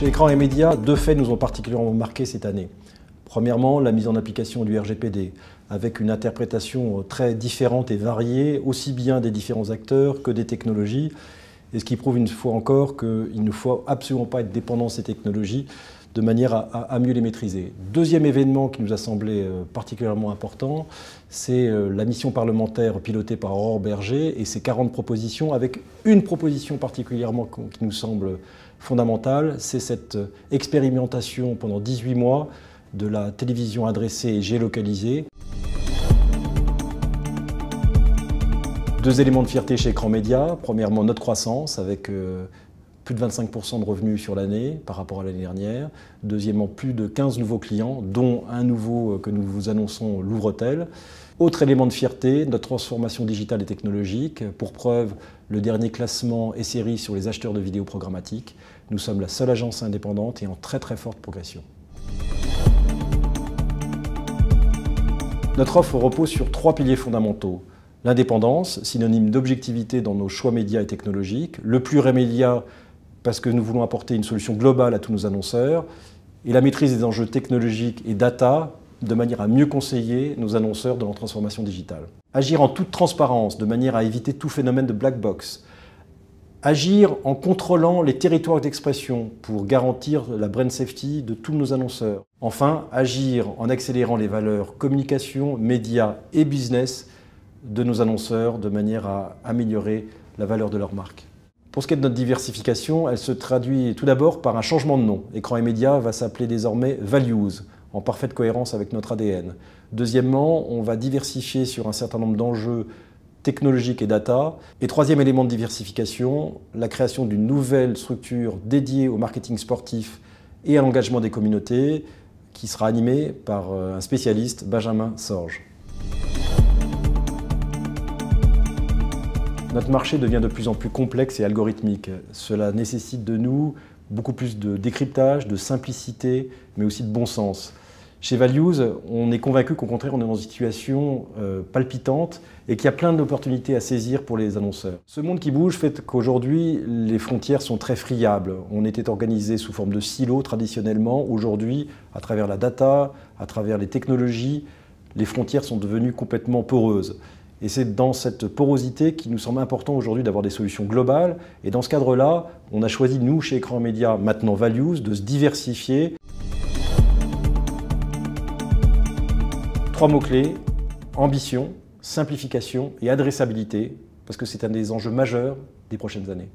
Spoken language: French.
Chez Écran et Média, deux faits nous ont particulièrement marqués cette année. Premièrement, la mise en application du RGPD, avec une interprétation très différente et variée, aussi bien des différents acteurs que des technologies, et ce qui prouve une fois encore qu'il ne faut absolument pas être dépendant de ces technologies de manière à, mieux les maîtriser. Deuxième événement qui nous a semblé euh, particulièrement important, c'est euh, la mission parlementaire pilotée par Aurore Berger et ses 40 propositions, avec une proposition particulièrement qui nous semble fondamentale, c'est cette euh, expérimentation pendant 18 mois de la télévision adressée et géolocalisée. Deux éléments de fierté chez Écran Média. Premièrement, notre croissance avec euh, plus de 25% de revenus sur l'année par rapport à l'année dernière. Deuxièmement, plus de 15 nouveaux clients, dont un nouveau euh, que nous vous annonçons, l'Ouvre Louvretel. Autre élément de fierté, notre transformation digitale et technologique. Pour preuve, le dernier classement et série sur les acheteurs de vidéos programmatiques. Nous sommes la seule agence indépendante et en très très forte progression. Notre offre repose sur trois piliers fondamentaux L'indépendance, synonyme d'objectivité dans nos choix médias et technologiques, le plurimédia parce que nous voulons apporter une solution globale à tous nos annonceurs, et la maîtrise des enjeux technologiques et data de manière à mieux conseiller nos annonceurs dans leur transformation digitale. Agir en toute transparence, de manière à éviter tout phénomène de black box. Agir en contrôlant les territoires d'expression pour garantir la brand safety de tous nos annonceurs. Enfin, agir en accélérant les valeurs communication, médias et business de nos annonceurs de manière à améliorer la valeur de leur marque. Pour ce qui est de notre diversification, elle se traduit tout d'abord par un changement de nom. Écran et Média va s'appeler désormais Values, en parfaite cohérence avec notre ADN. Deuxièmement, on va diversifier sur un certain nombre d'enjeux technologiques et data. Et troisième élément de diversification, la création d'une nouvelle structure dédiée au marketing sportif et à l'engagement des communautés, qui sera animée par euh, un spécialiste, Benjamin Sorge. Notre marché devient de plus en plus complexe et algorithmique. Cela nécessite de nous beaucoup plus de décryptage, de simplicité, mais aussi de bon sens. Chez Values, on est convaincu qu'au contraire, on est dans une situation euh, palpitante et qu'il y a plein d'opportunités à saisir pour les annonceurs. Ce monde qui bouge fait qu'aujourd'hui, les frontières sont très friables. On était organisé sous forme de silos traditionnellement. Aujourd'hui, à travers la data, à travers les technologies, les frontières sont devenues complètement poreuses. Et c'est dans cette porosité qu'il nous semble important aujourd'hui d'avoir des solutions globales. Et dans ce cadre-là, on a choisi, nous, chez Écran Média, maintenant Values, de se diversifier. Trois mots-clés, ambition, simplification et adressabilité, parce que c'est un des enjeux majeurs des prochaines années.